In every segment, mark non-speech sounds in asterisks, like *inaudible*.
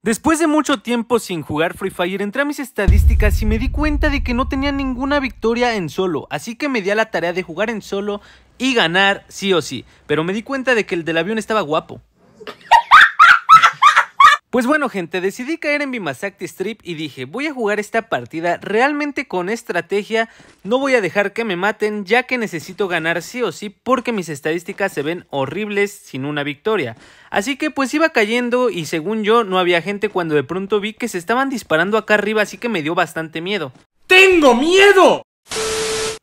Después de mucho tiempo sin jugar Free Fire, entré a mis estadísticas y me di cuenta de que no tenía ninguna victoria en solo, así que me di a la tarea de jugar en solo y ganar sí o sí, pero me di cuenta de que el del avión estaba guapo. Pues bueno gente, decidí caer en Bimasakti Strip y dije, voy a jugar esta partida realmente con estrategia, no voy a dejar que me maten ya que necesito ganar sí o sí porque mis estadísticas se ven horribles sin una victoria. Así que pues iba cayendo y según yo no había gente cuando de pronto vi que se estaban disparando acá arriba así que me dio bastante miedo. ¡Tengo miedo!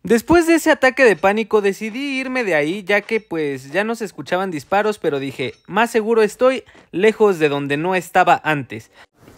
Después de ese ataque de pánico decidí irme de ahí ya que pues ya no se escuchaban disparos, pero dije, más seguro estoy lejos de donde no estaba antes.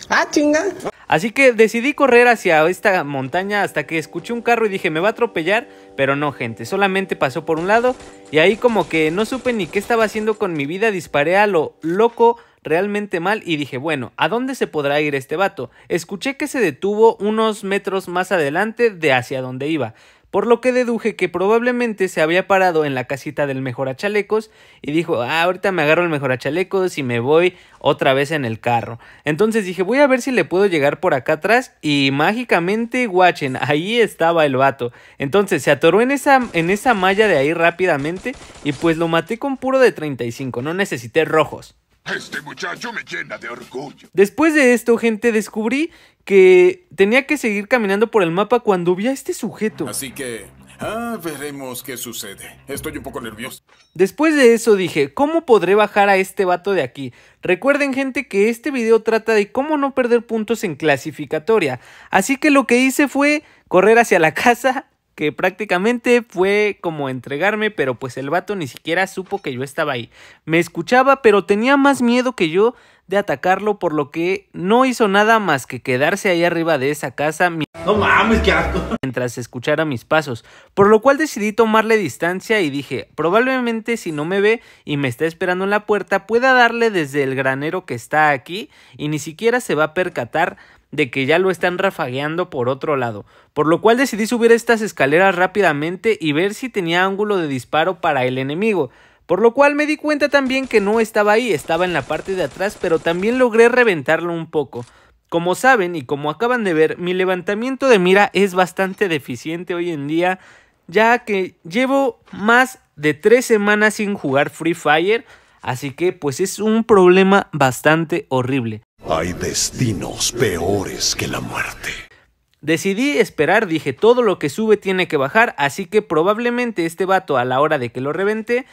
Ah, chinga. Así que decidí correr hacia esta montaña hasta que escuché un carro y dije, me va a atropellar, pero no, gente, solamente pasó por un lado y ahí como que no supe ni qué estaba haciendo con mi vida, disparé a lo loco realmente mal y dije, bueno, ¿a dónde se podrá ir este vato? Escuché que se detuvo unos metros más adelante de hacia donde iba por lo que deduje que probablemente se había parado en la casita del mejor chalecos y dijo, ah, ahorita me agarro el mejor chalecos y me voy otra vez en el carro. Entonces dije, voy a ver si le puedo llegar por acá atrás y mágicamente, guachen, ahí estaba el vato. Entonces se atoró en esa, en esa malla de ahí rápidamente y pues lo maté con puro de 35, no necesité rojos. Este muchacho me llena de orgullo. Después de esto, gente, descubrí que tenía que seguir caminando por el mapa cuando vi a este sujeto. Así que Ah, veremos qué sucede. Estoy un poco nervioso. Después de eso dije, ¿cómo podré bajar a este vato de aquí? Recuerden gente que este video trata de cómo no perder puntos en clasificatoria. Así que lo que hice fue correr hacia la *laughs* casa, que prácticamente fue como entregarme, pero pues el vato ni siquiera supo que yo estaba ahí. Me escuchaba, pero tenía más miedo que yo de atacarlo, por lo que no hizo nada más que quedarse ahí arriba de esa casa. Mientras escuchara mis pasos, por lo cual decidí tomarle distancia y dije, probablemente si no me ve y me está esperando en la puerta, pueda darle desde el granero que está aquí y ni siquiera se va a percatar de que ya lo están rafagueando por otro lado, por lo cual decidí subir estas escaleras rápidamente y ver si tenía ángulo de disparo para el enemigo, por lo cual me di cuenta también que no estaba ahí, estaba en la parte de atrás, pero también logré reventarlo un poco. Como saben y como acaban de ver, mi levantamiento de mira es bastante deficiente hoy en día, ya que llevo más de tres semanas sin jugar Free Fire, así que pues es un problema bastante horrible hay destinos peores que la muerte. Decidí esperar, dije, todo lo que sube tiene que bajar, así que probablemente este vato a la hora de que lo reventé,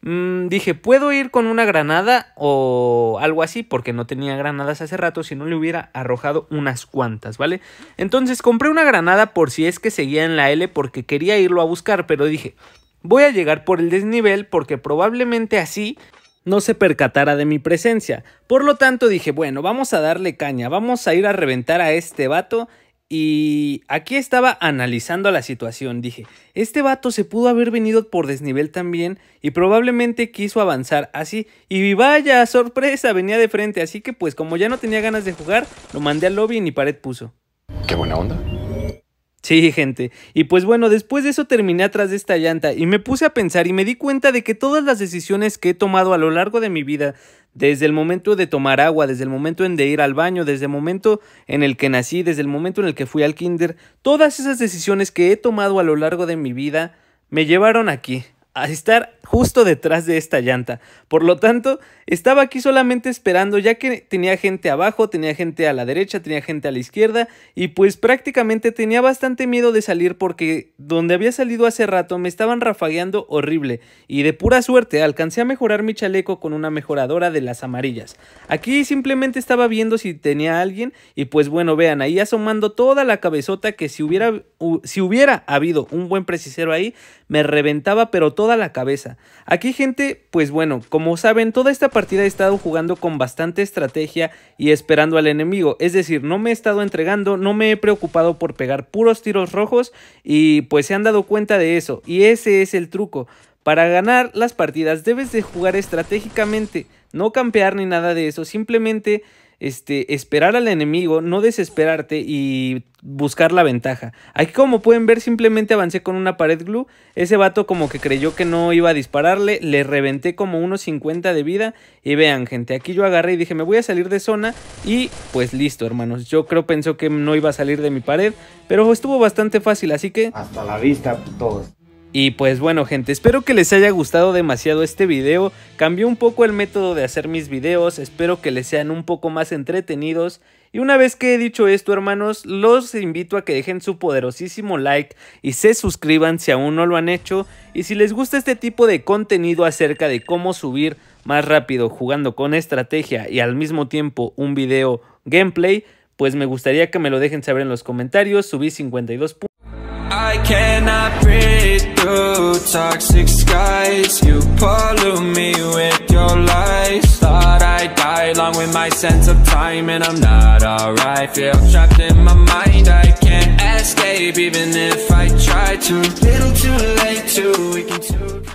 mm, dije, ¿puedo ir con una granada o algo así? Porque no tenía granadas hace rato, si no le hubiera arrojado unas cuantas, ¿vale? Entonces compré una granada por si es que seguía en la L porque quería irlo a buscar, pero dije, voy a llegar por el desnivel porque probablemente así no se percatara de mi presencia. Por lo tanto dije, bueno, vamos a darle caña, vamos a ir a reventar a este vato. Y aquí estaba analizando la situación. Dije, este vato se pudo haber venido por desnivel también y probablemente quiso avanzar así. Y vaya, sorpresa, venía de frente. Así que pues como ya no tenía ganas de jugar, lo mandé al lobby y ni pared puso. Qué buena onda. Sí, gente. Y pues bueno, después de eso terminé atrás de esta llanta y me puse a pensar y me di cuenta de que todas las decisiones que he tomado a lo largo de mi vida, desde el momento de tomar agua, desde el momento en de ir al baño, desde el momento en el que nací, desde el momento en el que fui al kinder, todas esas decisiones que he tomado a lo largo de mi vida me llevaron aquí, a estar justo detrás de esta llanta. Por lo tanto, estaba aquí solamente esperando ya que tenía gente abajo, tenía gente a la derecha, tenía gente a la izquierda y pues prácticamente tenía bastante miedo de salir porque donde había salido hace rato me estaban rafagueando horrible y de pura suerte alcancé a mejorar mi chaleco con una mejoradora de las amarillas. Aquí simplemente estaba viendo si tenía alguien y pues bueno, vean, ahí asomando toda la cabezota que si hubiera, si hubiera habido un buen precisero ahí, me reventaba pero toda la cabeza. Aquí gente, pues bueno, como saben, toda esta partida he estado jugando con bastante estrategia y esperando al enemigo, es decir, no me he estado entregando, no me he preocupado por pegar puros tiros rojos y pues se han dado cuenta de eso, y ese es el truco. Para ganar las partidas debes de jugar estratégicamente, no campear ni nada de eso, simplemente este, esperar al enemigo, no desesperarte y buscar la ventaja. Aquí como pueden ver simplemente avancé con una pared glue, ese vato como que creyó que no iba a dispararle, le reventé como unos 50 de vida y vean gente, aquí yo agarré y dije me voy a salir de zona y pues listo hermanos, yo creo pensó que no iba a salir de mi pared, pero estuvo bastante fácil así que... Hasta la vista todos. Y pues bueno gente, espero que les haya gustado demasiado este video, cambió un poco el método de hacer mis videos, espero que les sean un poco más entretenidos y una vez que he dicho esto hermanos, los invito a que dejen su poderosísimo like y se suscriban si aún no lo han hecho y si les gusta este tipo de contenido acerca de cómo subir más rápido jugando con estrategia y al mismo tiempo un video gameplay, pues me gustaría que me lo dejen saber en los comentarios, subí 52 puntos. I cannot breathe through toxic skies You pollute me with your lies Thought I'd die along with my sense of time And I'm not alright Feel trapped in my mind I can't escape even if I try to Little too late, too we can too